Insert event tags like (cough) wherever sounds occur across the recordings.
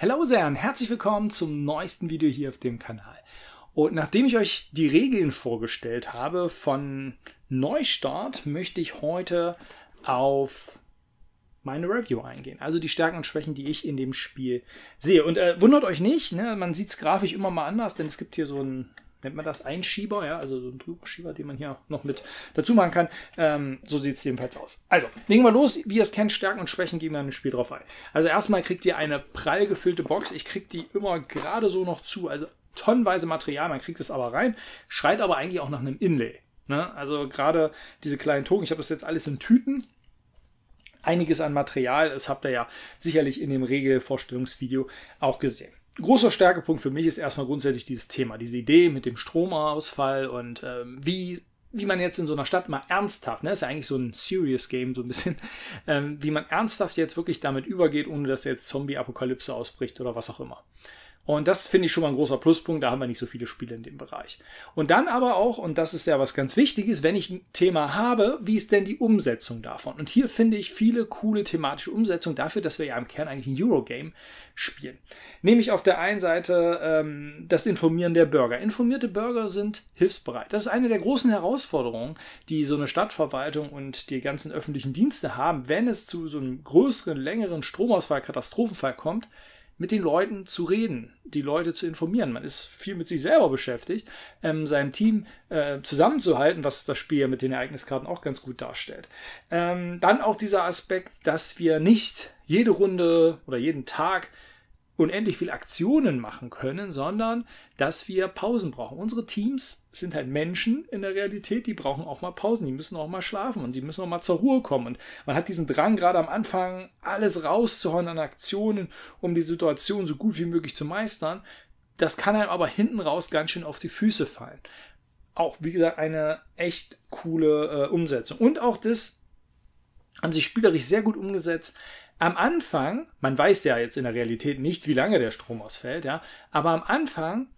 Hello sehr und herzlich willkommen zum neuesten Video hier auf dem Kanal. Und nachdem ich euch die Regeln vorgestellt habe von Neustart, möchte ich heute auf meine Review eingehen. Also die Stärken und Schwächen, die ich in dem Spiel sehe. Und äh, wundert euch nicht, ne, man sieht es grafisch immer mal anders, denn es gibt hier so ein nennt man das, Einschieber, ja, also so ein Drüberschieber, den man hier noch mit dazu machen kann. Ähm, so sieht es jedenfalls aus. Also, legen wir los, wie ihr es kennt, Stärken und Schwächen gehen wir im Spiel drauf ein. Also erstmal kriegt ihr eine prall gefüllte Box. Ich krieg die immer gerade so noch zu, also tonnenweise Material, man kriegt es aber rein, schreit aber eigentlich auch nach einem Inlay. Ne? Also gerade diese kleinen Token, ich habe das jetzt alles in Tüten, einiges an Material. Das habt ihr ja sicherlich in dem Regelvorstellungsvideo auch gesehen großer Stärkepunkt für mich ist erstmal grundsätzlich dieses Thema, diese Idee mit dem Stromausfall und ähm, wie wie man jetzt in so einer Stadt mal ernsthaft, ne, ist ja eigentlich so ein Serious Game, so ein bisschen, (laughs) ähm, wie man ernsthaft jetzt wirklich damit übergeht, ohne dass jetzt Zombie-Apokalypse ausbricht oder was auch immer. Und das finde ich schon mal ein großer Pluspunkt. Da haben wir nicht so viele Spiele in dem Bereich. Und dann aber auch, und das ist ja was ganz Wichtiges, wenn ich ein Thema habe, wie ist denn die Umsetzung davon? Und hier finde ich viele coole thematische Umsetzungen dafür, dass wir ja im Kern eigentlich ein Eurogame spielen. Nämlich auf der einen Seite ähm, das Informieren der Bürger. Informierte Bürger sind hilfsbereit. Das ist eine der großen Herausforderungen, die so eine Stadtverwaltung und die ganzen öffentlichen Dienste haben, wenn es zu so einem größeren, längeren Stromausfall, Katastrophenfall kommt mit den Leuten zu reden, die Leute zu informieren. Man ist viel mit sich selber beschäftigt, ähm, seinem Team äh, zusammenzuhalten, was das Spiel ja mit den Ereigniskarten auch ganz gut darstellt. Ähm, dann auch dieser Aspekt, dass wir nicht jede Runde oder jeden Tag unendlich viel Aktionen machen können, sondern dass wir Pausen brauchen. Unsere Teams sind halt Menschen in der Realität, die brauchen auch mal Pausen, die müssen auch mal schlafen und die müssen auch mal zur Ruhe kommen. Und man hat diesen Drang, gerade am Anfang alles rauszuhauen an Aktionen, um die Situation so gut wie möglich zu meistern. Das kann einem aber hinten raus ganz schön auf die Füße fallen. Auch, wie gesagt, eine echt coole äh, Umsetzung. Und auch das haben sie spielerisch sehr gut umgesetzt am Anfang, man weiß ja jetzt in der Realität nicht, wie lange der Strom ausfällt, ja, aber am Anfang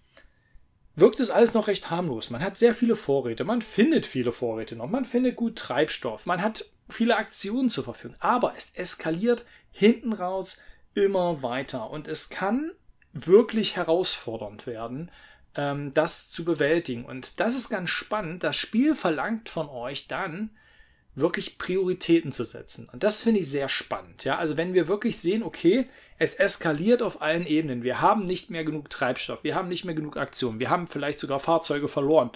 wirkt es alles noch recht harmlos. Man hat sehr viele Vorräte, man findet viele Vorräte noch, man findet gut Treibstoff, man hat viele Aktionen zur Verfügung, aber es eskaliert hinten raus immer weiter und es kann wirklich herausfordernd werden, ähm, das zu bewältigen. Und das ist ganz spannend. Das Spiel verlangt von euch dann, wirklich Prioritäten zu setzen. Und das finde ich sehr spannend. Ja, also wenn wir wirklich sehen, okay, es eskaliert auf allen Ebenen. Wir haben nicht mehr genug Treibstoff. Wir haben nicht mehr genug Aktion. Wir haben vielleicht sogar Fahrzeuge verloren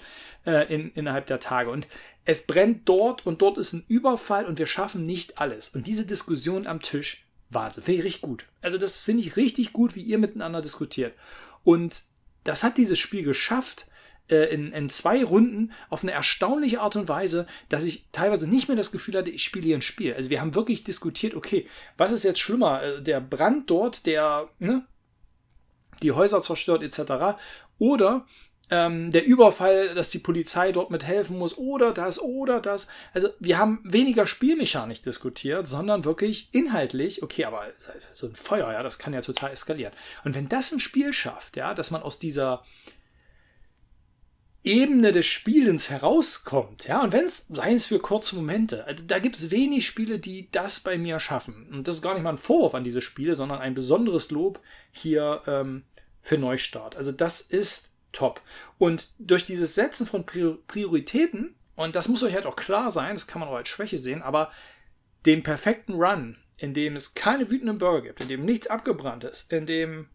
äh, in, innerhalb der Tage. Und es brennt dort und dort ist ein Überfall und wir schaffen nicht alles. Und diese Diskussion am Tisch, Wahnsinn, finde ich richtig gut. Also das finde ich richtig gut, wie ihr miteinander diskutiert. Und das hat dieses Spiel geschafft, äh, in, in zwei Runden auf eine erstaunliche Art und Weise, dass ich teilweise nicht mehr das Gefühl hatte, ich spiele hier ein Spiel. Also wir haben wirklich diskutiert, okay, was ist jetzt schlimmer? Äh, der Brand dort, der ne, die Häuser zerstört etc. Oder ähm, der Überfall, dass die Polizei dort mithelfen muss oder das oder das. Also wir haben weniger spielmechanisch diskutiert, sondern wirklich inhaltlich, okay, aber so ein Feuer, ja, das kann ja total eskalieren. Und wenn das ein Spiel schafft, ja, dass man aus dieser Ebene des Spielens herauskommt, ja, und wenn es, seien es für kurze Momente, also da gibt es wenig Spiele, die das bei mir schaffen. Und das ist gar nicht mal ein Vorwurf an diese Spiele, sondern ein besonderes Lob hier ähm, für Neustart. Also das ist top. Und durch dieses Setzen von Prioritäten, und das muss euch halt auch klar sein, das kann man auch als Schwäche sehen, aber den perfekten Run, in dem es keine wütenden Burger gibt, in dem nichts abgebrannt ist, in dem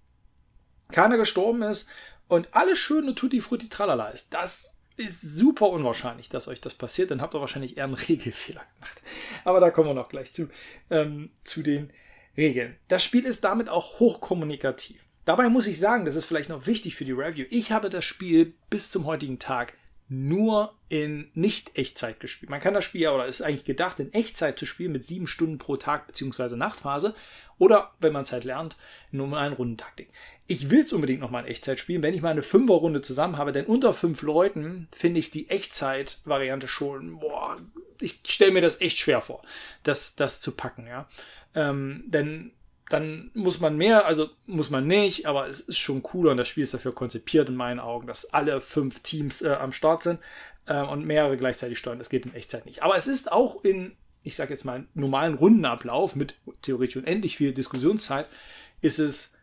keiner gestorben ist, und alles schöne Tutti Frutti Tralala ist. Das ist super unwahrscheinlich, dass euch das passiert. Dann habt ihr wahrscheinlich eher einen (laughs) Regelfehler gemacht. Aber da kommen wir noch gleich zu, ähm, zu den Regeln. Das Spiel ist damit auch hochkommunikativ. Dabei muss ich sagen, das ist vielleicht noch wichtig für die Review. Ich habe das Spiel bis zum heutigen Tag nur in Nicht-Echtzeit gespielt. Man kann das Spiel ja, oder ist eigentlich gedacht, in Echtzeit zu spielen mit sieben Stunden pro Tag bzw. Nachtphase. Oder, wenn man es halt lernt, nur mal eine Rundentaktik. Ich will es unbedingt nochmal in Echtzeit spielen, wenn ich mal eine Fünferrunde zusammen habe, denn unter fünf Leuten finde ich die Echtzeit-Variante schon, boah, ich stelle mir das echt schwer vor, das, das zu packen, ja. Ähm, denn dann muss man mehr, also muss man nicht, aber es ist schon cooler und das Spiel ist dafür konzipiert in meinen Augen, dass alle fünf Teams äh, am Start sind äh, und mehrere gleichzeitig steuern. Das geht in Echtzeit nicht. Aber es ist auch in ich sage jetzt mal, normalen Rundenablauf mit theoretisch unendlich viel Diskussionszeit, ist es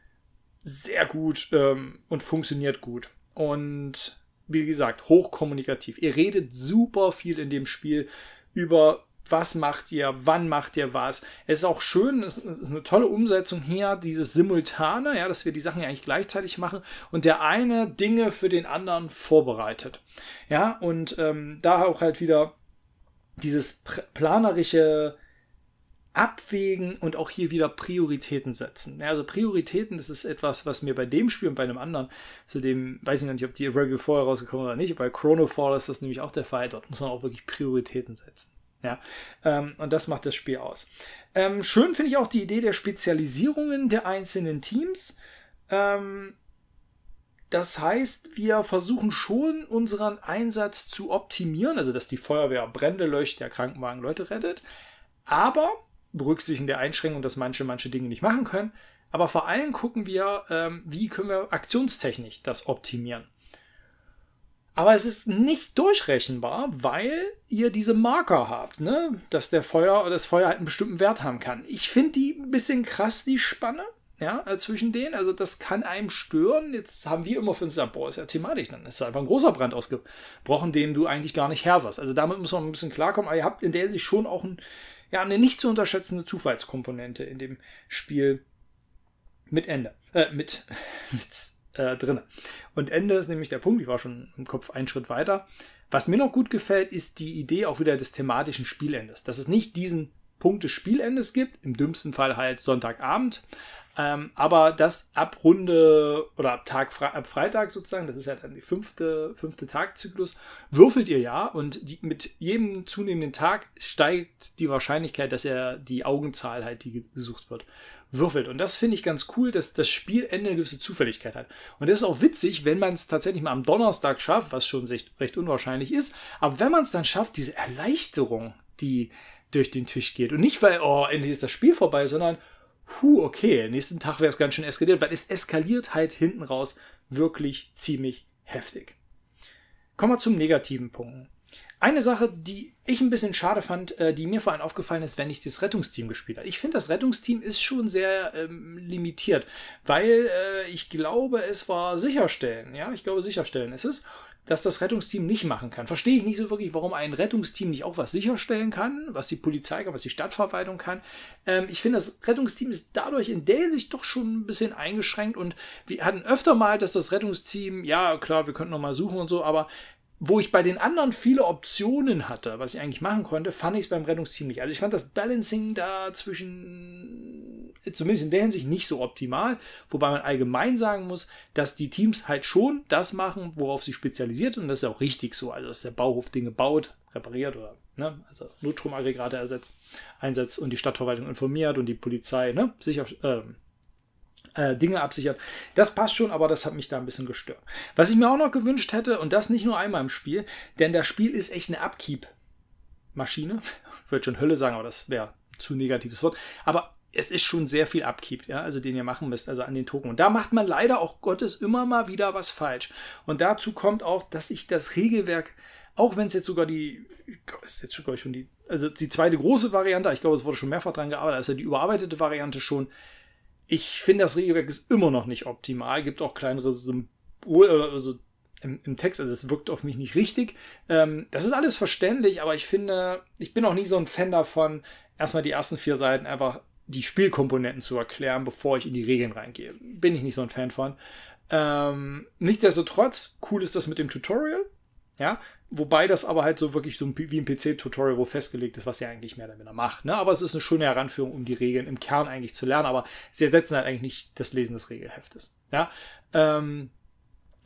sehr gut ähm, und funktioniert gut. Und wie gesagt, hochkommunikativ. Ihr redet super viel in dem Spiel über was macht ihr, wann macht ihr was. Es ist auch schön, es ist eine tolle Umsetzung hier, dieses Simultane, ja, dass wir die Sachen ja eigentlich gleichzeitig machen und der eine Dinge für den anderen vorbereitet. Ja, und ähm, da auch halt wieder dieses planerische Abwägen und auch hier wieder Prioritäten setzen. Ja, also Prioritäten, das ist etwas, was mir bei dem Spiel und bei einem anderen, zu dem, weiß ich noch nicht, ob die Review vorher rausgekommen oder nicht, bei Chronofall ist das nämlich auch der Fall, dort muss man auch wirklich Prioritäten setzen. Ja, ähm, und das macht das Spiel aus. Ähm, schön finde ich auch die Idee der Spezialisierungen der einzelnen Teams. Ähm, das heißt, wir versuchen schon unseren Einsatz zu optimieren, also dass die Feuerwehr Brände löscht, der Krankenwagen Leute rettet, aber berücksichtigen der Einschränkung, dass manche manche Dinge nicht machen können. Aber vor allem gucken wir, ähm, wie können wir aktionstechnisch das optimieren. Aber es ist nicht durchrechenbar, weil ihr diese Marker habt, ne? dass der Feuer, das Feuer halt einen bestimmten Wert haben kann. Ich finde die ein bisschen krass, die Spanne ja, äh, zwischen denen. Also das kann einem stören. Jetzt haben wir immer für uns gesagt, boah, ist ja thematisch, dann ist einfach ein großer Brand ausgebrochen, dem du eigentlich gar nicht Herr warst. Also damit muss man ein bisschen klarkommen, aber ihr habt in der sich schon auch ein, ja, eine nicht zu unterschätzende Zufallskomponente in dem Spiel mit Ende, äh, mit, (laughs) mit äh, drin. Und Ende ist nämlich der Punkt, ich war schon im Kopf einen Schritt weiter. Was mir noch gut gefällt, ist die Idee auch wieder des thematischen Spielendes. Dass es nicht diesen Punkt des Spielendes gibt, im dümmsten Fall halt Sonntagabend. Ähm, aber das ab Runde oder ab Tag ab Freitag sozusagen, das ist ja dann die fünfte, fünfte Tagzyklus, würfelt ihr ja und die, mit jedem zunehmenden Tag steigt die Wahrscheinlichkeit, dass er die Augenzahl halt, die gesucht wird, würfelt. Und das finde ich ganz cool, dass das Spielende eine gewisse Zufälligkeit hat. Und das ist auch witzig, wenn man es tatsächlich mal am Donnerstag schafft, was schon recht, recht unwahrscheinlich ist, aber wenn man es dann schafft, diese Erleichterung, die durch den Tisch geht. Und nicht, weil, oh, endlich ist das Spiel vorbei, sondern, hu, okay, nächsten Tag wäre es ganz schön eskaliert, weil es eskaliert halt hinten raus wirklich ziemlich heftig. Kommen wir zum negativen Punkt. Eine Sache, die ich ein bisschen schade fand, äh, die mir vor allem aufgefallen ist, wenn ich das Rettungsteam gespielt habe. Ich finde, das Rettungsteam ist schon sehr ähm, limitiert, weil äh, ich glaube, es war sicherstellen. Ja, ich glaube, sicherstellen ist es das das Rettungsteam nicht machen kann. Verstehe ich nicht so wirklich, warum ein Rettungsteam nicht auch was sicherstellen kann, was die Polizei kann, was die Stadtverwaltung kann. Ähm, ich finde, das Rettungsteam ist dadurch in der Hinsicht doch schon ein bisschen eingeschränkt und wir hatten öfter mal, dass das Rettungsteam, ja klar, wir könnten nochmal suchen und so, aber wo ich bei den anderen viele Optionen hatte, was ich eigentlich machen konnte, fand ich es beim Rettungsteam nicht. Also ich fand das Balancing da zwischen, zumindest in der Hinsicht, nicht so optimal. Wobei man allgemein sagen muss, dass die Teams halt schon das machen, worauf sie spezialisiert sind. Und das ist auch richtig so. Also dass der Bauhof Dinge baut, repariert oder ne, also Notstromaggregate ersetzt, einsetzt und die Stadtverwaltung informiert und die Polizei ne, sicher, äh, äh, Dinge absichert. Das passt schon, aber das hat mich da ein bisschen gestört. Was ich mir auch noch gewünscht hätte, und das nicht nur einmal im Spiel, denn das Spiel ist echt eine Upkeep-Maschine. Ich würde schon Hölle sagen, aber das wäre zu negatives Wort. Aber es ist schon sehr viel abgibt, ja, also den ihr machen müsst, also an den Token. Und da macht man leider auch Gottes immer mal wieder was falsch. Und dazu kommt auch, dass ich das Regelwerk, auch wenn es jetzt sogar die, ist jetzt sogar schon die, also die zweite große Variante, ich glaube, es wurde schon mehrfach dran gearbeitet, also die überarbeitete Variante schon ich finde, das Regelwerk ist immer noch nicht optimal, gibt auch kleinere Symbole, äh, also im, im Text, also es wirkt auf mich nicht richtig. Ähm, das ist alles verständlich, aber ich finde, ich bin auch nicht so ein Fan davon, erstmal die ersten vier Seiten einfach die Spielkomponenten zu erklären, bevor ich in die Regeln reingehe. Bin ich nicht so ein Fan von. Ähm, Nichtsdestotrotz, cool ist das mit dem Tutorial. Ja, wobei das aber halt so wirklich so wie ein PC-Tutorial, wo festgelegt ist, was ihr eigentlich mehr damit macht. Ne? Aber es ist eine schöne Heranführung, um die Regeln im Kern eigentlich zu lernen, aber sie ersetzen halt eigentlich nicht das Lesen des Regelheftes. Ja, ähm,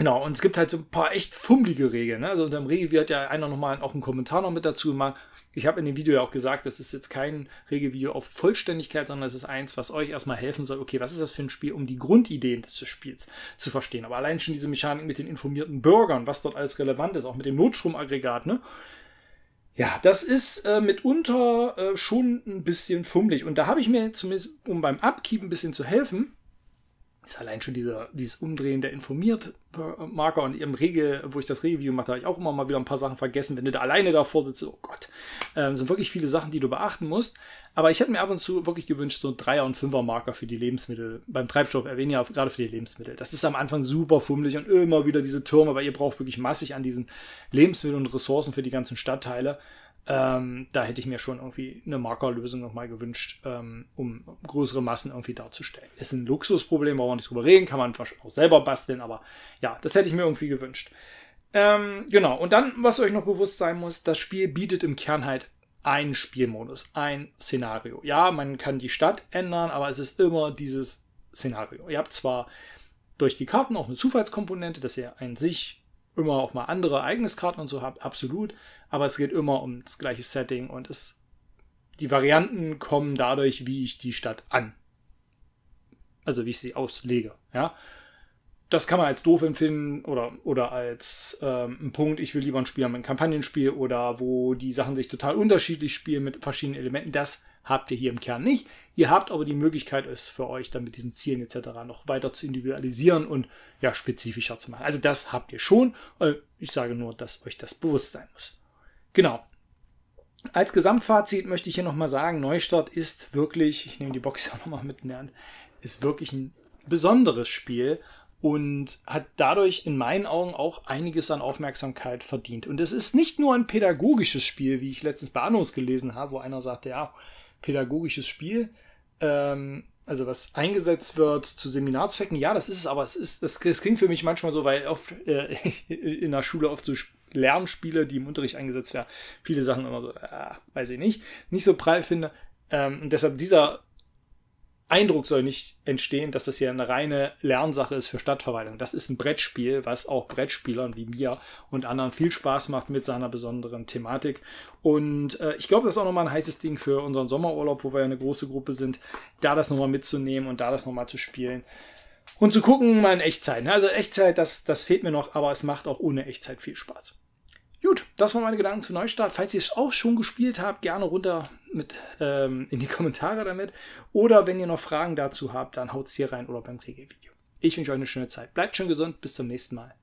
Genau, und es gibt halt so ein paar echt fummelige Regeln. Ne? Also unter dem Regelvideo hat ja einer nochmal auch einen Kommentar noch mit dazu gemacht. Ich habe in dem Video ja auch gesagt, das ist jetzt kein Regelvideo auf Vollständigkeit, sondern es ist eins, was euch erstmal helfen soll. Okay, was ist das für ein Spiel, um die Grundideen des Spiels zu verstehen? Aber allein schon diese Mechanik mit den informierten Bürgern, was dort alles relevant ist, auch mit dem Notstromaggregat, ne? Ja, das ist äh, mitunter äh, schon ein bisschen fummelig. Und da habe ich mir zumindest, um beim Abkeep ein bisschen zu helfen, ist allein schon dieser, dieses Umdrehen der Informiert-Marker und im Regel, wo ich das Review mache, habe ich auch immer mal wieder ein paar Sachen vergessen, wenn du da alleine davor sitzt, oh Gott, ähm, sind wirklich viele Sachen, die du beachten musst. Aber ich hätte mir ab und zu wirklich gewünscht, so Dreier- und Fünfer-Marker für die Lebensmittel, beim Treibstoff erwähne ich ja gerade für die Lebensmittel. Das ist am Anfang super fummelig und immer wieder diese Türme, aber ihr braucht wirklich massig an diesen Lebensmitteln und Ressourcen für die ganzen Stadtteile. Ähm, da hätte ich mir schon irgendwie eine Markerlösung nochmal gewünscht, ähm, um größere Massen irgendwie darzustellen. Ist ein Luxusproblem, brauchen wir nicht drüber reden, kann man auch selber basteln, aber ja, das hätte ich mir irgendwie gewünscht. Ähm, genau, und dann, was euch noch bewusst sein muss, das Spiel bietet im Kern halt einen Spielmodus, ein Szenario. Ja, man kann die Stadt ändern, aber es ist immer dieses Szenario. Ihr habt zwar durch die Karten auch eine Zufallskomponente, dass ihr an sich immer auch mal andere Ereigniskarten und so habt, absolut aber es geht immer um das gleiche Setting und es, die Varianten kommen dadurch, wie ich die Stadt an. Also wie ich sie auslege, ja. Das kann man als doof empfinden oder, oder als ähm, ein Punkt, ich will lieber ein Spiel haben, ein Kampagnenspiel oder wo die Sachen sich total unterschiedlich spielen mit verschiedenen Elementen. Das habt ihr hier im Kern nicht. Ihr habt aber die Möglichkeit, es für euch dann mit diesen Zielen etc. noch weiter zu individualisieren und ja, spezifischer zu machen. Also das habt ihr schon. Äh, ich sage nur, dass euch das bewusst sein muss. Genau. Als Gesamtfazit möchte ich hier nochmal sagen, Neustart ist wirklich, ich nehme die Box (laughs) ja nochmal mit in der Hand, ist wirklich ein besonderes Spiel und hat dadurch in meinen Augen auch einiges an Aufmerksamkeit verdient. Und es ist nicht nur ein pädagogisches Spiel, wie ich letztens bei Annos gelesen habe, wo einer sagte, ja, pädagogisches Spiel, ähm, also was eingesetzt wird zu Seminarzwecken, ja, das ist es, aber es ist, das, das klingt für mich manchmal so, weil oft äh, (laughs) in der Schule oft so Lernspiele, die im Unterricht eingesetzt werden, viele Sachen immer so, äh, weiß ich nicht, nicht so prall finde. Ähm, und deshalb dieser Eindruck soll nicht entstehen, dass das hier eine reine Lernsache ist für Stadtverwaltung. Das ist ein Brettspiel, was auch Brettspielern wie mir und anderen viel Spaß macht mit seiner besonderen Thematik. Und äh, ich glaube, das ist auch nochmal ein heißes Ding für unseren Sommerurlaub, wo wir ja eine große Gruppe sind, da das nochmal mitzunehmen und da das nochmal zu spielen. Und zu gucken mal in Echtzeit. Ne? Also Echtzeit, das, das fehlt mir noch, aber es macht auch ohne Echtzeit viel Spaß. Gut, das waren meine Gedanken zum Neustart. Falls ihr es auch schon gespielt habt, gerne runter mit ähm, in die (laughs) Kommentare damit. Oder wenn ihr noch Fragen dazu habt, dann haut's hier rein oder beim Kriege-Video. Ich wünsche euch eine schöne Zeit. Bleibt schön gesund, bis zum nächsten Mal.